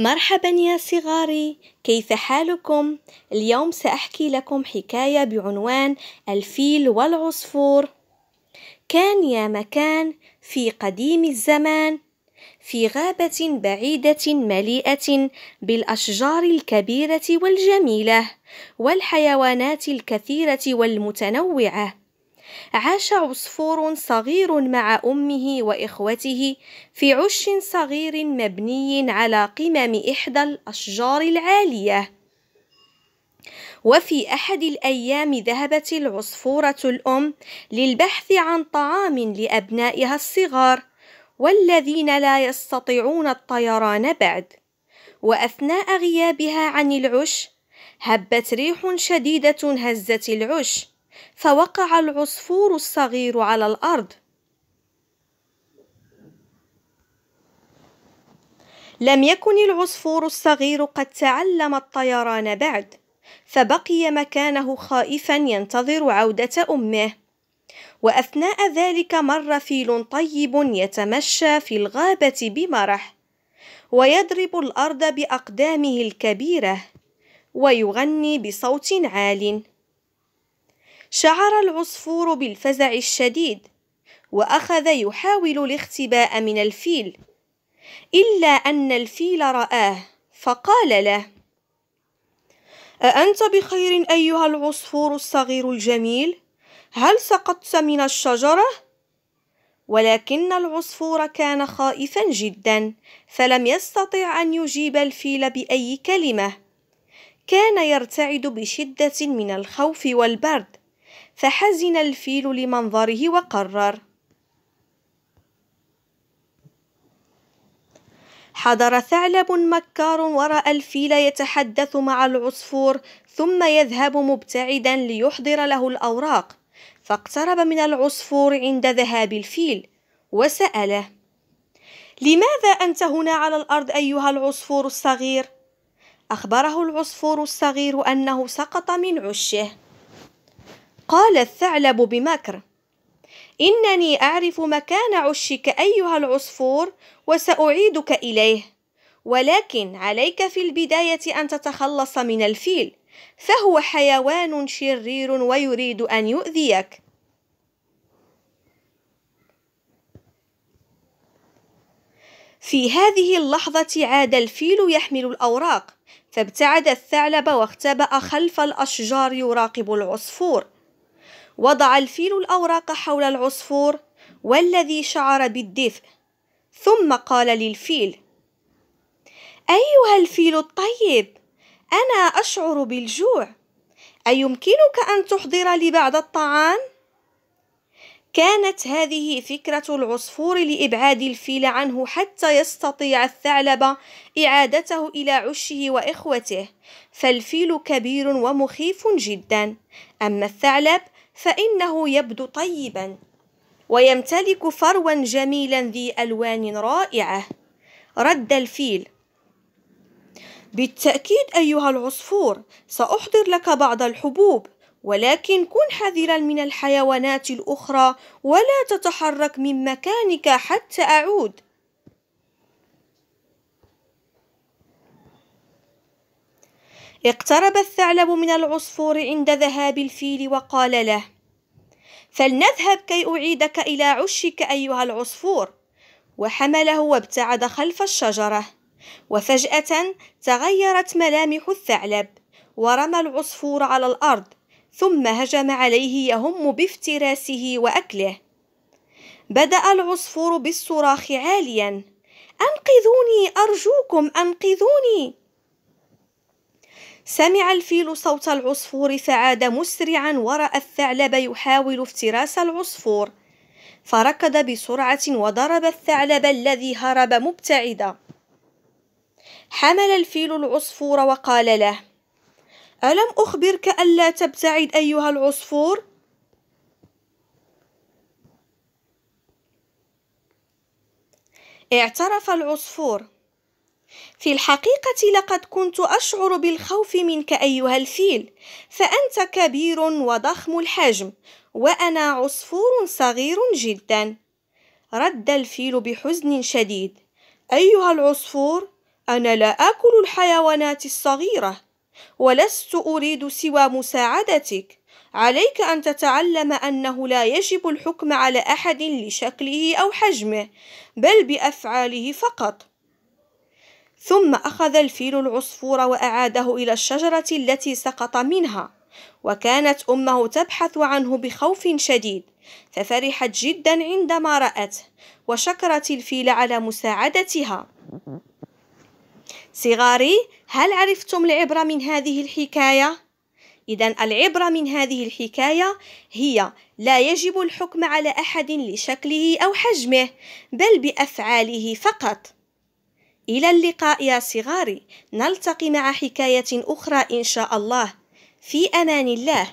مرحبا يا صغاري كيف حالكم اليوم ساحكي لكم حكايه بعنوان الفيل والعصفور كان يا مكان في قديم الزمان في غابه بعيده مليئه بالاشجار الكبيره والجميله والحيوانات الكثيره والمتنوعه عاش عصفور صغير مع امه واخوته في عش صغير مبني على قمم احدى الاشجار العاليه وفي احد الايام ذهبت العصفوره الام للبحث عن طعام لابنائها الصغار والذين لا يستطيعون الطيران بعد واثناء غيابها عن العش هبت ريح شديده هزت العش فوقع العصفور الصغير على الأرض لم يكن العصفور الصغير قد تعلم الطيران بعد فبقي مكانه خائفا ينتظر عوده امه واثناء ذلك مر فيل طيب يتمشى في الغابه بمرح ويضرب الارض باقدامه الكبيره ويغني بصوت عال شعر العصفور بالفزع الشديد واخذ يحاول الاختباء من الفيل الا ان الفيل راه فقال له اانت بخير ايها العصفور الصغير الجميل هل سقطت من الشجره ولكن العصفور كان خائفا جدا فلم يستطع ان يجيب الفيل باي كلمه كان يرتعد بشده من الخوف والبرد فحزن الفيل لمنظره وقرر حضر ثعلب مكار ورأى الفيل يتحدث مع العصفور ثم يذهب مبتعدا ليحضر له الأوراق فاقترب من العصفور عند ذهاب الفيل وسأله لماذا أنت هنا على الأرض أيها العصفور الصغير؟ أخبره العصفور الصغير أنه سقط من عشه قال الثعلب بمكر انني اعرف مكان عشك ايها العصفور وساعيدك اليه ولكن عليك في البدايه ان تتخلص من الفيل فهو حيوان شرير ويريد ان يؤذيك في هذه اللحظه عاد الفيل يحمل الاوراق فابتعد الثعلب واختبا خلف الاشجار يراقب العصفور وضع الفيل الأوراق حول العصفور والذي شعر بالدفء ثم قال للفيل أيها الفيل الطيب أنا أشعر بالجوع أيمكنك أن تحضر لي بعض الطعام؟ كانت هذه فكرة العصفور لإبعاد الفيل عنه حتى يستطيع الثعلب إعادته إلى عشه وإخوته، فالفيل كبير ومخيف جدا، أما الثعلب فإنه يبدو طيبا ويمتلك فروا جميلا ذي ألوان رائعة رد الفيل بالتأكيد أيها العصفور سأحضر لك بعض الحبوب ولكن كن حذرا من الحيوانات الأخرى ولا تتحرك من مكانك حتى أعود اقترب الثعلب من العصفور عند ذهاب الفيل وقال له فلنذهب كي أعيدك إلى عشك أيها العصفور وحمله وابتعد خلف الشجرة وفجأة تغيرت ملامح الثعلب ورمى العصفور على الأرض ثم هجم عليه يهم بافتراسه وأكله بدأ العصفور بالصراخ عاليا أنقذوني أرجوكم أنقذوني سمع الفيل صوت العصفور فعاد مسرعا وراى الثعلب يحاول افتراس العصفور فركض بسرعه وضرب الثعلب الذي هرب مبتعدا حمل الفيل العصفور وقال له الم اخبرك الا تبتعد ايها العصفور اعترف العصفور في الحقيقة لقد كنت أشعر بالخوف منك أيها الفيل، فأنت كبير وضخم الحجم، وأنا عصفور صغير جدا. رد الفيل بحزن شديد: أيها العصفور، أنا لا آكل الحيوانات الصغيرة، ولست أريد سوى مساعدتك. عليك أن تتعلم أنه لا يجب الحكم على أحد لشكله أو حجمه، بل بأفعاله فقط. ثم أخذ الفيل العصفور وأعاده إلى الشجرة التي سقط منها وكانت أمه تبحث عنه بخوف شديد ففرحت جدا عندما رأته وشكرت الفيل على مساعدتها صغاري هل عرفتم العبرة من هذه الحكاية؟ إذا العبرة من هذه الحكاية هي لا يجب الحكم على أحد لشكله أو حجمه بل بأفعاله فقط إلى اللقاء يا صغاري نلتقي مع حكاية أخرى إن شاء الله في أمان الله